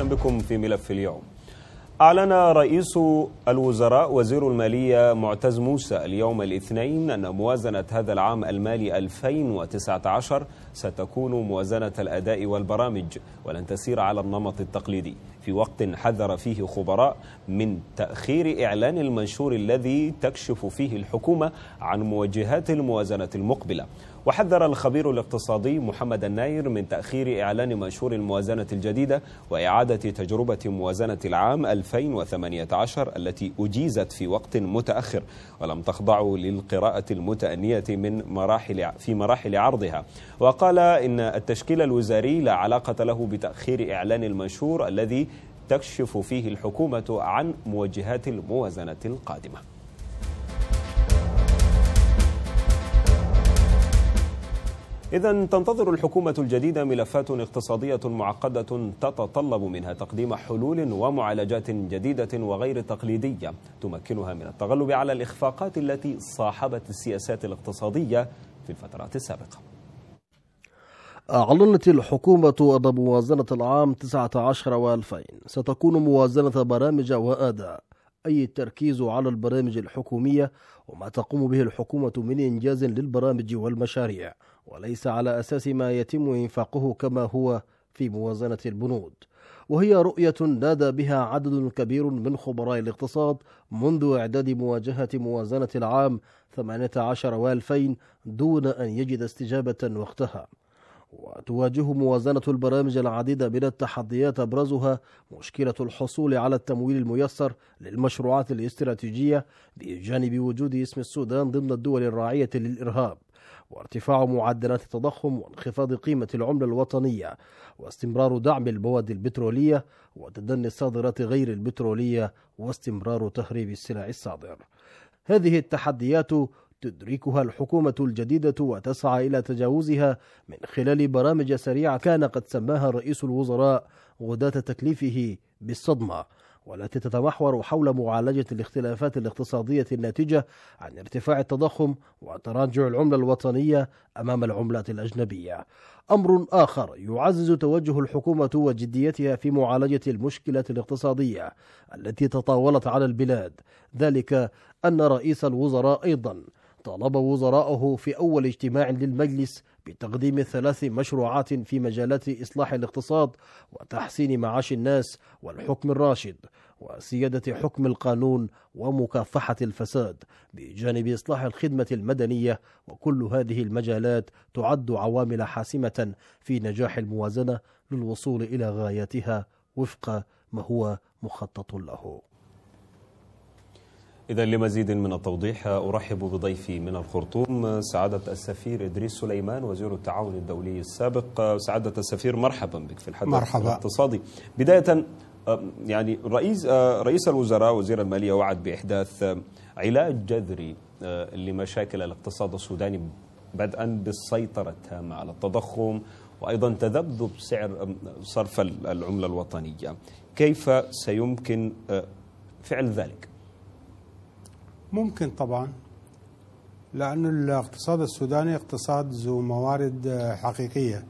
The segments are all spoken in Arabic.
أهلا بكم في ملف اليوم أعلن رئيس الوزراء وزير المالية معتز موسى اليوم الاثنين أن موازنة هذا العام المالي 2019 ستكون موازنة الأداء والبرامج ولن تسير على النمط التقليدي في وقت حذر فيه خبراء من تأخير إعلان المنشور الذي تكشف فيه الحكومة عن موجهات الموازنة المقبلة وحذر الخبير الاقتصادي محمد الناير من تأخير إعلان منشور الموازنة الجديدة وإعادة تجربة موازنة العام 2018 التي أجيزت في وقت متأخر ولم تخضع للقراءة المتأنية من مراحل في مراحل عرضها وقال إن التشكيل الوزاري لا علاقة له بتأخير إعلان المنشور الذي تكشف فيه الحكومة عن موجهات الموازنة القادمة إذا تنتظر الحكومة الجديدة ملفات اقتصادية معقدة تتطلب منها تقديم حلول ومعالجات جديدة وغير تقليدية تمكنها من التغلب على الإخفاقات التي صاحبت السياسات الاقتصادية في الفترات السابقة. أعلنت الحكومة أن موازنة العام 19 و2000 ستكون موازنة برامج وأداء أي التركيز على البرامج الحكومية وما تقوم به الحكومة من إنجاز للبرامج والمشاريع وليس على أساس ما يتم إنفاقه كما هو في موازنة البنود وهي رؤية نادى بها عدد كبير من خبراء الاقتصاد منذ إعداد مواجهة موازنة العام 18 و2000 دون أن يجد استجابة وقتها وتواجه موازنة البرامج العديد من التحديات أبرزها مشكلة الحصول على التمويل الميسر للمشروعات الاستراتيجية بجانب وجود اسم السودان ضمن الدول الراعية للإرهاب وارتفاع معدلات التضخم وانخفاض قيمة العملة الوطنية واستمرار دعم البواد البترولية وتدني الصادرات غير البترولية واستمرار تهريب السلع الصادر هذه التحديات تدركها الحكومة الجديدة وتسعى إلى تجاوزها من خلال برامج سريعة كان قد سماها رئيس الوزراء غداة تكليفه بالصدمة والتي تتمحور حول معالجة الاختلافات الاقتصادية الناتجة عن ارتفاع التضخم وتراجع العملة الوطنية أمام العملات الأجنبية. أمر آخر يعزز توجه الحكومة وجديتها في معالجة المشكلة الاقتصادية التي تطاولت على البلاد، ذلك أن رئيس الوزراء أيضا طالب وزراءه في أول اجتماع للمجلس بتقديم ثلاث مشروعات في مجالات إصلاح الاقتصاد وتحسين معاش الناس والحكم الراشد وسيادة حكم القانون ومكافحة الفساد بجانب إصلاح الخدمة المدنية وكل هذه المجالات تعد عوامل حاسمة في نجاح الموازنة للوصول إلى غاياتها وفق ما هو مخطط له إذا لمزيد من التوضيح أرحب بضيفي من الخرطوم سعادة السفير إدريس سليمان وزير التعاون الدولي السابق سعادة السفير مرحبا بك في الحدث مرحبا. الاقتصادي بداية يعني رئيس رئيس الوزراء وزير المالية وعد بإحداث علاج جذري لمشاكل الاقتصاد السوداني بدءا بالسيطرة التامة على التضخم وأيضا تذبذب سعر صرف العملة الوطنية كيف سيمكن فعل ذلك؟ ممكن طبعا لأن الاقتصاد السوداني اقتصاد ذو موارد آه، حقيقية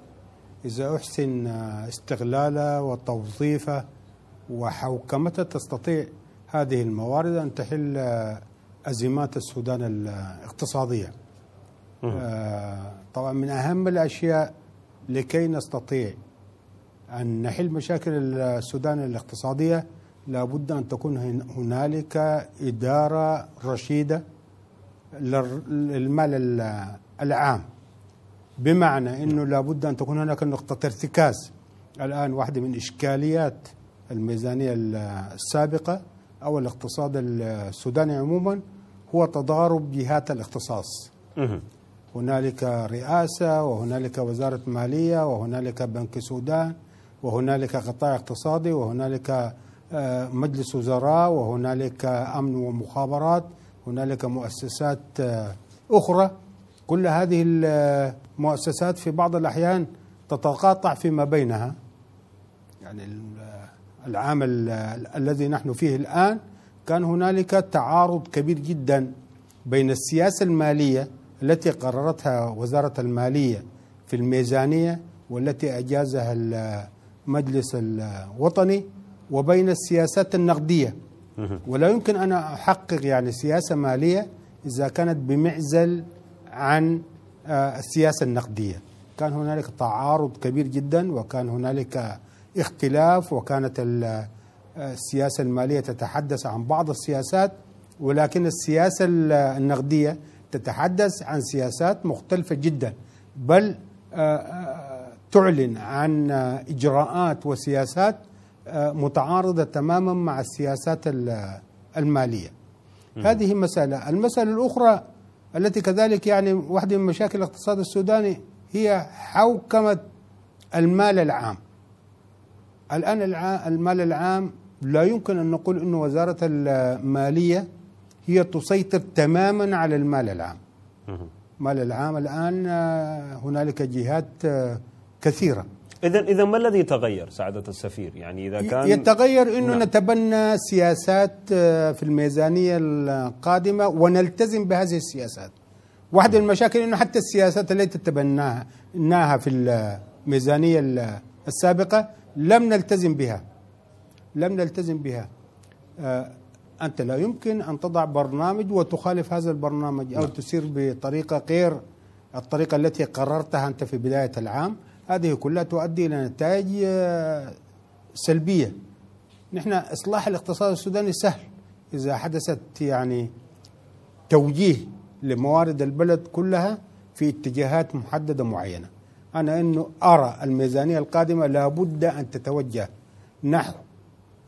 إذا أحسن آه، استغلاله وتوظيفه وحوكمته تستطيع هذه الموارد أن تحل آه، أزمات السودان الاقتصادية طبعا من أهم الأشياء لكي نستطيع أن نحل مشاكل السودان الاقتصادية لابد أن تكون هنالك إدارة رشيدة للمال العام بمعنى أنه لابد أن تكون هناك نقطة ارتكاز الآن واحدة من إشكاليات الميزانية السابقة أو الاقتصاد السوداني عموما هو تضارب جهات الاختصاص هنالك رئاسة وهنالك وزارة مالية وهنالك بنك السودان وهنالك قطاع اقتصادي وهنالك مجلس وزراء وهنالك امن ومخابرات هنالك مؤسسات آه، اخرى كل هذه المؤسسات آه، في بعض الاحيان تتقاطع فيما بينها يعني آه، العام الذي نحن فيه الان كان هنالك تعارض كبير جدا بين السياسه الماليه التي قررتها وزاره الماليه في الميزانيه والتي اجازها المجلس الوطني وبين السياسات النقدية ولا يمكن أن أحقق يعني سياسة مالية إذا كانت بمعزل عن آه، السياسة النقدية كان هنالك تعارض كبير جدا وكان هنالك اختلاف وكانت آه، السياسة المالية تتحدث عن بعض السياسات ولكن السياسة آه، النقدية تتحدث عن سياسات مختلفة جدا بل تعلن عن إجراءات وسياسات متعارضة تماما مع السياسات المالية هذه مسألة المسألة الأخرى التي كذلك يعني واحدة من مشاكل الاقتصاد السوداني هي حوكمة المال العام الآن المال العام لا يمكن أن نقول أن وزارة المالية هي تسيطر تماما على المال العام المال العام الآن آه، هنالك جهات آه، كثيرة اذا اذا ما الذي يتغير سعاده السفير؟ يعني اذا كان يتغير انه نعم. نتبنى سياسات آه، في الميزانيه القادمه ونلتزم بهذه السياسات. واحد المشاكل انه حتى السياسات التي تبناها في الميزانيه السابقه لم نلتزم بها. لم نلتزم بها. آه، انت لا يمكن ان تضع برنامج وتخالف هذا البرنامج او نعم. تسير بطريقه غير الطريقه التي قررتها انت في بدايه العام. هذه كلها تؤدي إلى نتائج آه، سلبية نحن إصلاح الاقتصاد السوداني سهل إذا حدثت يعني توجيه لموارد البلد كلها في اتجاهات محددة معينة أنا أنه أرى الميزانية القادمة لابد أن تتوجه نحو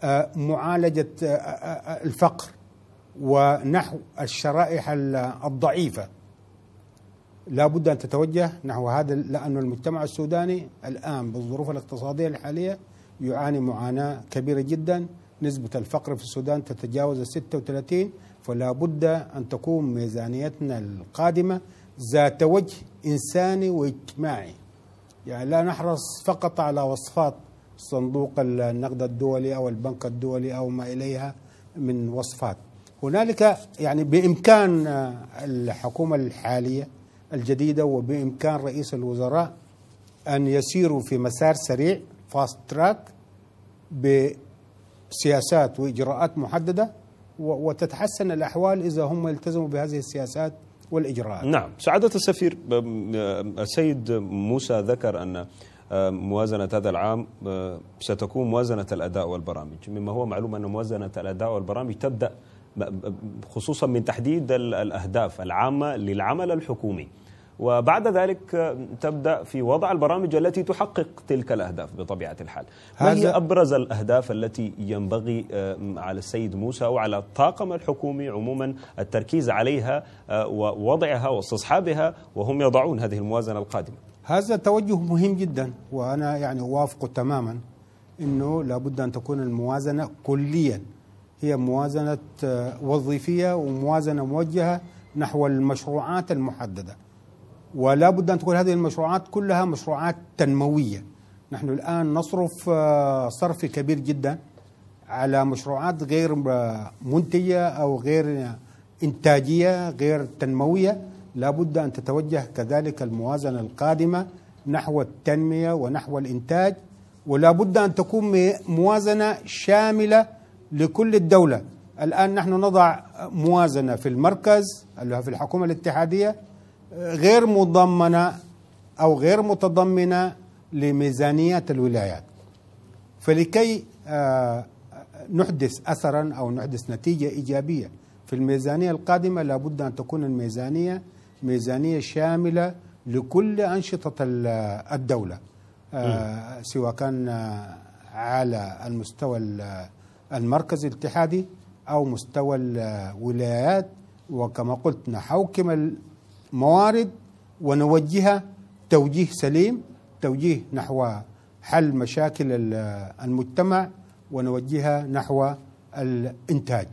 آه، معالجة آه، الفقر ونحو الشرائح الضعيفة لا بد أن تتوجه نحو هذا لأن المجتمع السوداني الآن بالظروف الاقتصادية الحالية يعاني معاناة كبيرة جدا نسبة الفقر في السودان تتجاوز ال 36 فلا بد أن تكون ميزانيتنا القادمة ذات وجه إنساني واجتماعي يعني لا نحرص فقط على وصفات صندوق النقد الدولي أو البنك الدولي أو ما إليها من وصفات هنالك يعني بإمكان الحكومة الحالية الجديدة وبإمكان رئيس الوزراء أن يسيروا في مسار سريع فاست تراك بسياسات وإجراءات محددة وتتحسن الأحوال إذا هم التزموا بهذه السياسات والإجراءات نعم سعادة السفير السيد موسى ذكر أن آه، موازنة هذا العام آه، ستكون موازنة الأداء والبرامج مما هو معلوم أن موازنة الأداء والبرامج تبدأ خصوصا من تحديد الأهداف العامة للعمل الحكومي وبعد ذلك تبدا في وضع البرامج التي تحقق تلك الاهداف بطبيعه الحال. ما هي ابرز الاهداف التي ينبغي آه، على السيد موسى وعلى الطاقم الحكومي عموما التركيز عليها آه، ووضعها واستصحابها وهم يضعون هذه الموازنه القادمه؟ هذا توجه مهم جدا وانا يعني اوافقه تماما انه لابد ان تكون الموازنه كليا هي موازنه آه، وظيفيه وموازنه موجهه نحو المشروعات المحدده ولا بد أن تكون هذه المشروعات كلها مشروعات تنموية نحن الآن نصرف آه، صرف كبير جدا على مشروعات غير آه، منتجة أو غير آه، إنتاجية غير تنموية لابد أن تتوجه كذلك الموازنة القادمة نحو التنمية ونحو الإنتاج ولا بد أن تكون موازنة شاملة لكل الدولة الآن نحن نضع موازنة في المركز اللي في الحكومة الاتحادية غير مضمنة أو غير متضمنة لميزانية الولايات فلكي آه، نحدث أثرا أو نحدث نتيجة إيجابية في الميزانية القادمة لابد أن تكون الميزانية ميزانية شاملة لكل أنشطة الدولة آه، سواء كان آه، على المستوى المركزي الاتحادي أو مستوى الولايات وكما قلت نحوكم موارد ونوجهها توجيه سليم توجيه نحو حل مشاكل المجتمع ونوجهها نحو الانتاج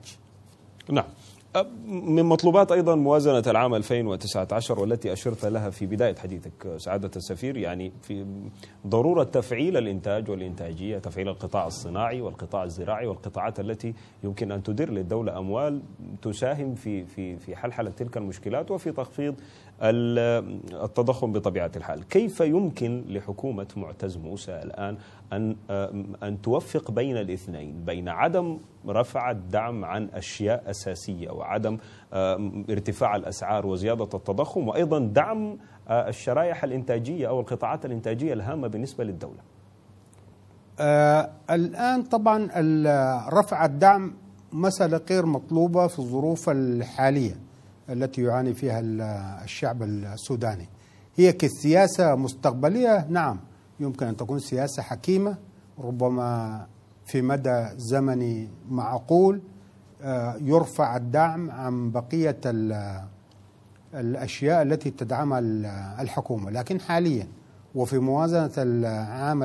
نعم من مطلوبات أيضا موازنة العام 2019 والتي أشرت لها في بداية حديثك سعادة السفير يعني في ضرورة تفعيل الإنتاج والإنتاجية تفعيل القطاع الصناعي والقطاع الزراعي والقطاعات التي يمكن أن تدر للدولة أموال تساهم في في في حلحلة تلك المشكلات وفي تخفيض التضخم بطبيعة الحال كيف يمكن لحكومة معتز موسى الآن أن, أن توفق بين الاثنين بين عدم رفع الدعم عن أشياء أساسية وعدم ارتفاع الأسعار وزيادة التضخم وأيضا دعم آه، الشرائح الإنتاجية أو القطاعات الإنتاجية الهامة بالنسبة للدولة آه الآن طبعا رفع الدعم مسألة غير مطلوبة في الظروف الحالية التي يعاني فيها الشعب السوداني هي كسياسة مستقبلية نعم يمكن أن تكون سياسة حكيمة ربما في مدى زمني معقول آه، يرفع الدعم عن بقية الأشياء التي تدعمها الحكومة لكن حاليا وفي موازنة العام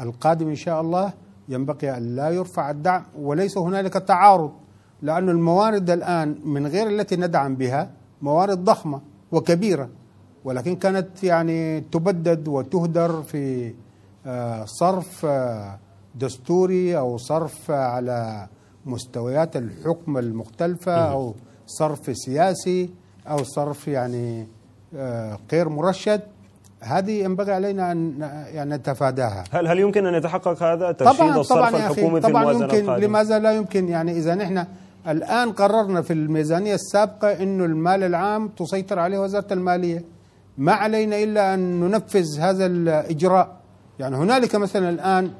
القادم إن شاء الله ينبقي أن لا يرفع الدعم وليس هنالك تعارض لأن الموارد الآن من غير التي ندعم بها موارد ضخمة وكبيرة ولكن كانت يعني تبدد وتهدر في آه، صرف آه، دستوري أو صرف على مستويات الحكم المختلفة أو صرف سياسي أو صرف يعني آه، غير مرشد هذه ينبغي علينا ان يعني نتفاداها هل هل يمكن ان يتحقق هذا ترشيد الصرف طبعاً الحكومي طبعاً في الموازنه طبعا يمكن القادمة. لماذا لا يمكن يعني اذا نحن الآن قررنا في الميزانية السابقة أن المال العام تسيطر عليه وزارة المالية ما علينا إلا أن ننفذ هذا الإجراء يعني هنالك مثلا الآن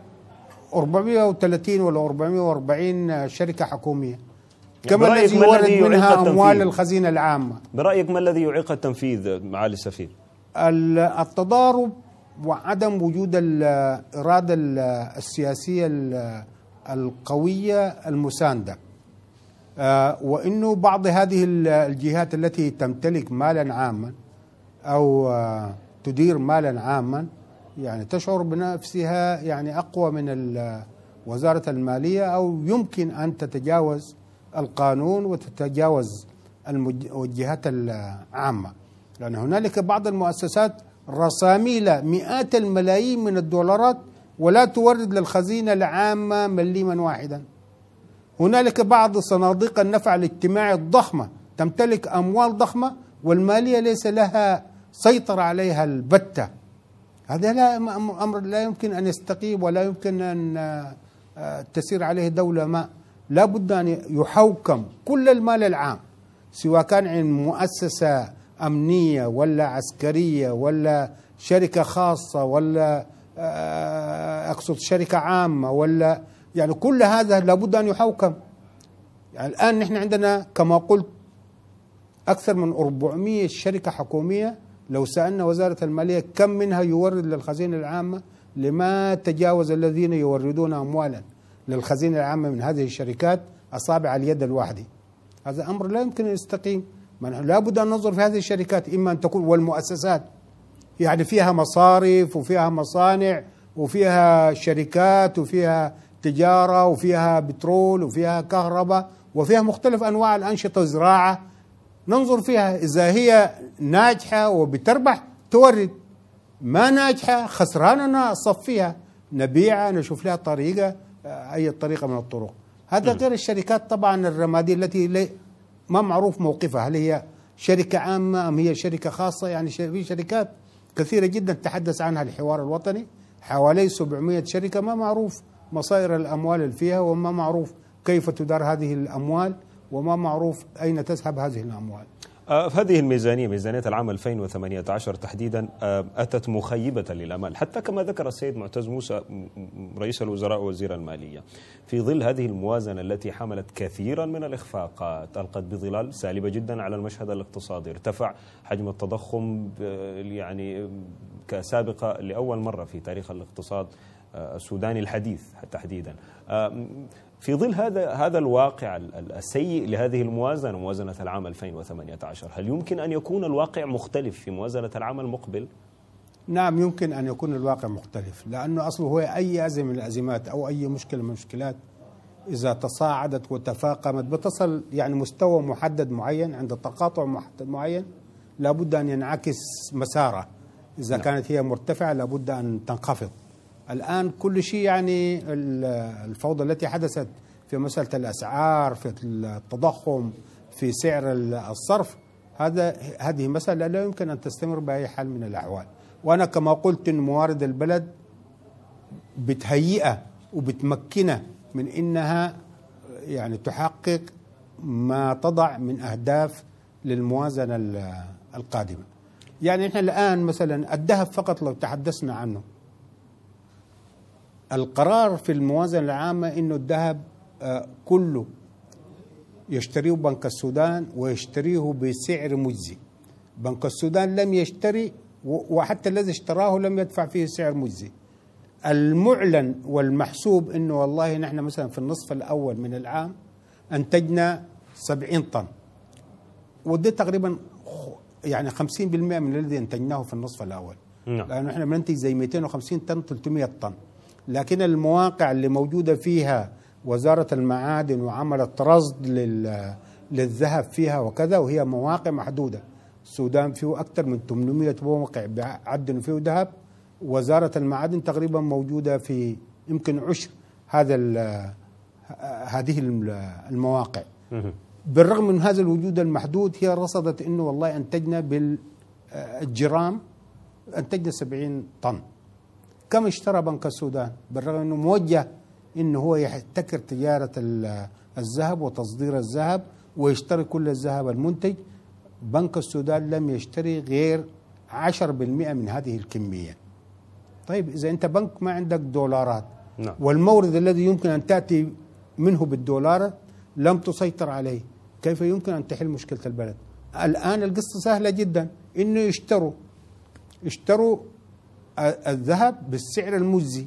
430 ولا 440 شركة حكومية يعني كما الذي ورد منها أموال الخزينة العامة برأيك ما الذي يعيق التنفيذ معالي السفير؟ التضارب وعدم وجود الإرادة السياسية القوية المساندة آه، وانه بعض هذه الجهات التي تمتلك مالا عاما او آه، تدير مالا عاما يعني تشعر بنفسها يعني اقوى من وزاره الماليه او يمكن ان تتجاوز القانون وتتجاوز الجهات العامه لان هنالك بعض المؤسسات رساميل مئات الملايين من الدولارات ولا تورد للخزينه العامه مليما واحدا هنالك بعض صناديق النفع الاجتماعي الضخمة تمتلك أموال ضخمة والمالية ليس لها سيطرة عليها البتة هذا لا أمر لا يمكن أن يستقيم ولا يمكن أن آه، تسير عليه دولة ما لا بد أن يحوكم كل المال العام سواء كان عن مؤسسة أمنية ولا عسكرية ولا شركة خاصة ولا آه، أقصد شركة عامة ولا يعني كل هذا لابد أن يحوكم يعني الآن نحن عندنا كما قلت أكثر من 400 شركة حكومية لو سألنا وزارة المالية كم منها يورد للخزينة العامة لما تجاوز الذين يوردون أموالا للخزينة العامة من هذه الشركات أصابع اليد الواحدة هذا أمر لا يمكن أن يستقيم لا بد أن ننظر في هذه الشركات إما أن تكون والمؤسسات يعني فيها مصارف وفيها مصانع وفيها شركات وفيها تجاره وفيها بترول وفيها كهرباء وفيها مختلف انواع الانشطه الزراعه ننظر فيها اذا هي ناجحه وبتربح تورد ما ناجحه خسرانه نصفيها نبيعها نشوف لها طريقه آه، اي طريقه من الطرق هذا نعم. غير الشركات طبعا الرماديه التي ما معروف موقفها هل هي شركه عامه ام هي شركه خاصه يعني في شركات كثيره جدا تحدث عنها الحوار الوطني حوالي 700 شركه ما معروف مصائر الأموال اللي فيها وما معروف كيف تدار هذه الأموال وما معروف أين تذهب هذه الأموال في آه، هذه الميزانية ميزانية العام 2018 تحديدا آه، أتت مخيبة للأمال حتى كما ذكر السيد معتز موسى رئيس الوزراء وزير المالية في ظل هذه الموازنة التي حملت كثيرا من الإخفاقات ألقت بظلال سالبة جدا على المشهد الاقتصادي ارتفع حجم التضخم آه، يعني كسابقة لأول مرة في تاريخ الاقتصاد السوداني الحديث تحديدا آه، في ظل هذا هذا الواقع السيء لهذه الموازنه موازنه العام 2018 هل يمكن ان يكون الواقع مختلف في موازنه العام المقبل؟ نعم يمكن ان يكون الواقع مختلف لانه اصله هو اي ازمه من الازمات او اي مشكله من المشكلات اذا تصاعدت وتفاقمت بتصل يعني مستوى محدد معين عند تقاطع محدد معين لابد ان ينعكس مساره اذا نعم. كانت هي مرتفعه لابد ان تنخفض الآن كل شيء يعني الفوضى التي حدثت في مسألة الأسعار في التضخم في سعر الصرف هذا هذه مسألة لا يمكن أن تستمر بأي حال من الأحوال وأنا كما قلت أن موارد البلد بتهيئه وبتمكنه من انها يعني تحقق ما تضع من اهداف للموازنه القادمه. يعني احنا الان مثلا الذهب فقط لو تحدثنا عنه القرار في الموازنة العامة أنه الذهب آه، كله يشتريه بنك السودان ويشتريه بسعر مجزي بنك السودان لم يشتري وحتى الذي اشتراه لم يدفع فيه سعر مجزي المعلن والمحسوب انه والله نحن مثلا في النصف الاول من العام انتجنا 70 طن ودي تقريبا يعني 50% من الذي انتجناه في النصف الاول نعم. لانه احنا بننتج زي 250 طن 300 طن لكن المواقع اللي موجودة فيها وزارة المعادن وعملت رصد لل للذهب فيها وكذا وهي مواقع محدودة السودان فيه أكثر من 800 موقع بعد فيه ذهب وزارة المعادن تقريبا موجودة في يمكن عشر هذا هذه المواقع بالرغم من هذا الوجود المحدود هي رصدت انه والله انتجنا بالجرام انتجنا 70 طن كم اشترى بنك السودان بالرغم انه موجه انه هو يحتكر تجاره الذهب وتصدير الذهب ويشتري كل الذهب المنتج بنك السودان لم يشتري غير 10% من هذه الكميه. طيب اذا انت بنك ما عندك دولارات نعم. والمورد الذي يمكن ان تاتي منه بالدولار لم تسيطر عليه، كيف يمكن ان تحل مشكله البلد؟ الان القصه سهله جدا انه يشتروا اشتروا الذهب بالسعر المجزي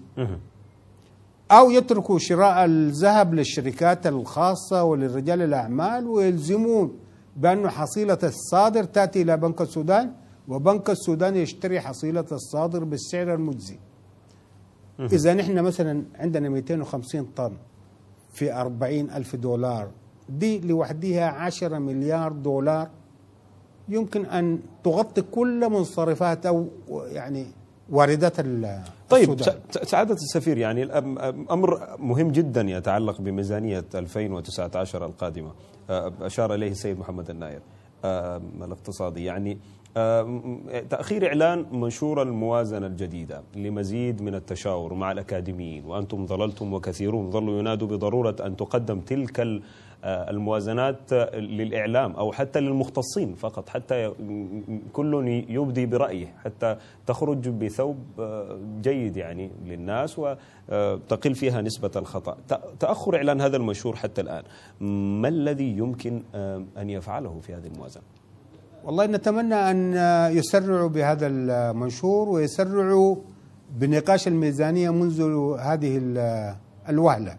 أو يتركوا شراء الذهب للشركات الخاصة وللرجال الأعمال ويلزمون بأن حصيلة الصادر تأتي إلى بنك السودان وبنك السودان يشتري حصيلة الصادر بالسعر المجزي إذا نحن مثلا عندنا 250 طن في 40 ألف دولار دي لوحدها 10 مليار دولار يمكن أن تغطي كل منصرفات أو يعني طيب، السودان طيب سعادة السفير يعني أمر مهم جدا يتعلق بميزانية 2019 القادمة أشار إليه السيد محمد الناير الاقتصادي يعني آه، تأخير إعلان منشور الموازنة الجديدة لمزيد من التشاور مع الأكاديميين وأنتم ظللتم وكثيرون ظلوا ينادوا بضرورة أن تقدم تلك آه، الموازنات للإعلام أو حتى للمختصين فقط حتى كل يبدي برأيه حتى تخرج بثوب آه، جيد يعني للناس وتقل فيها نسبة الخطأ تأخر إعلان هذا المنشور حتى الآن ما الذي يمكن أن يفعله في هذه الموازنة؟ والله نتمنى أن يسرعوا بهذا المنشور ويسرعوا بنقاش الميزانية منذ هذه الوهلة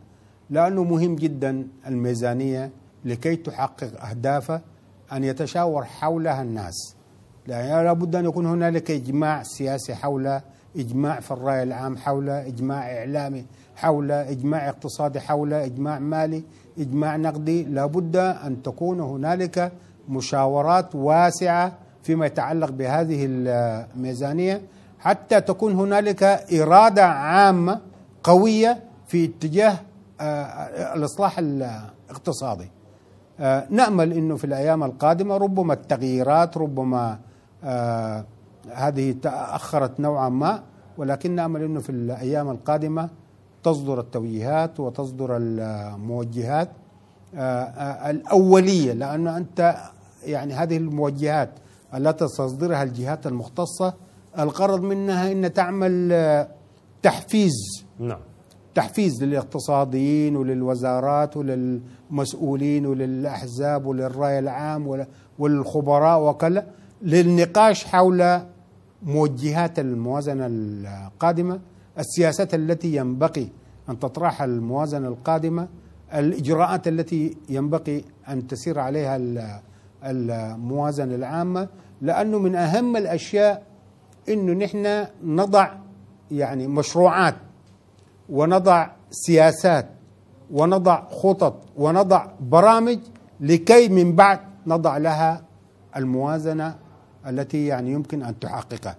لأنه مهم جدا الميزانية لكي تحقق أهدافها أن يتشاور حولها الناس يعني لابد أن يكون هنالك إجماع سياسي حول إجماع في الرأي العام حول إجماع إعلامي حول إجماع اقتصادي حول إجماع مالي إجماع نقدي لابد أن تكون هنالك مشاورات واسعه فيما يتعلق بهذه الميزانيه حتى تكون هنالك اراده عامه قويه في اتجاه آه، الاصلاح الاقتصادي. آه، نامل انه في الايام القادمه ربما التغييرات ربما آه، هذه تاخرت نوعا ما ولكن نامل انه في الايام القادمه تصدر التوجيهات وتصدر الموجهات الاوليه لانه انت يعني هذه الموجهات التي تصدرها الجهات المختصة الغرض منها أن تعمل آه، تحفيز نعم تحفيز للاقتصاديين وللوزارات وللمسؤولين وللأحزاب وللرأي العام وللخبراء وكلا للنقاش حول موجهات الموازنة القادمة السياسات التي ينبغي أن تطرحها الموازنة القادمة الإجراءات التي ينبغي أن تسير عليها الموازنة العامة لأنه من أهم الأشياء أنه نحن نضع يعني مشروعات ونضع سياسات ونضع خطط ونضع برامج لكي من بعد نضع لها الموازنة التي يعني يمكن أن تحققها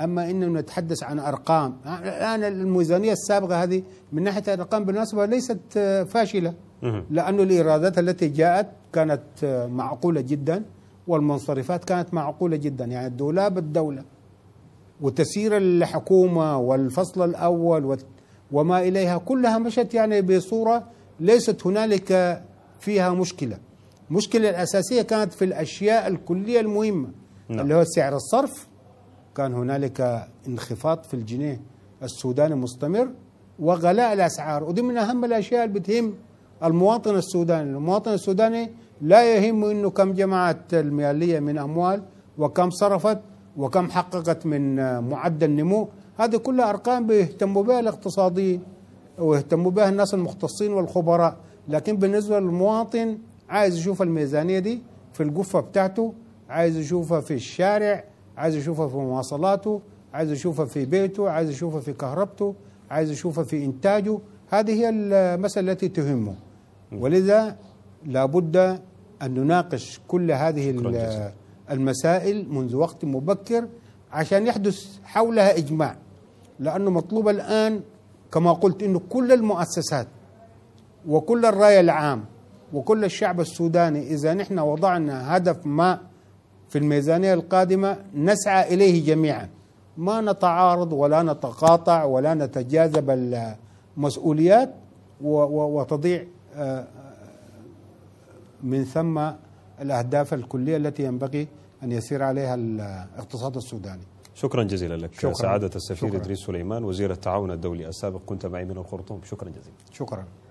أما أنه نتحدث عن أرقام الآن الميزانية السابقة هذه من ناحية الأرقام بالمناسبة ليست فاشلة لأنه الإيرادات التي جاءت كانت آه، معقولة جدا والمنصرفات كانت معقولة جدا يعني الدولاب الدولة وتسيير الحكومة والفصل الأول وما إليها كلها مشت يعني بصورة ليست هنالك فيها مشكلة المشكلة الأساسية كانت في الأشياء الكلية المهمة نعم. اللي هو سعر الصرف كان هنالك انخفاض في الجنيه السوداني مستمر وغلاء الأسعار ودي من أهم الأشياء اللي بتهم المواطن السوداني المواطن السوداني لا يهم انه كم جمعت المياليه من اموال وكم صرفت وكم حققت من معدل نمو هذه كلها ارقام بيهتموا بها الاقتصاديين ويهتموا بها الناس المختصين والخبراء لكن بالنسبه للمواطن عايز يشوف الميزانيه دي في القفه بتاعته عايز يشوفها في الشارع عايز يشوفها في مواصلاته عايز يشوفها في بيته عايز يشوفها في كهربته عايز يشوفها في انتاجه هذه هي المساله التي تهمه ولذا لابد أن نناقش كل هذه المسائل منذ وقت مبكر عشان يحدث حولها إجماع لأنه مطلوب الآن كما قلت أنه كل المؤسسات وكل الرأي العام وكل الشعب السوداني إذا نحن وضعنا هدف ما في الميزانية القادمة نسعى إليه جميعا ما نتعارض ولا نتقاطع ولا نتجاذب المسؤوليات وتضيع آه، من ثم الأهداف الكلية التي ينبغي أن يسير عليها الاقتصاد السوداني شكرا جزيلا لك شكرا. سعادة السفير شكرا. إدريس سليمان وزير التعاون الدولي السابق كنت معي من الخرطوم شكرا جزيلا شكرا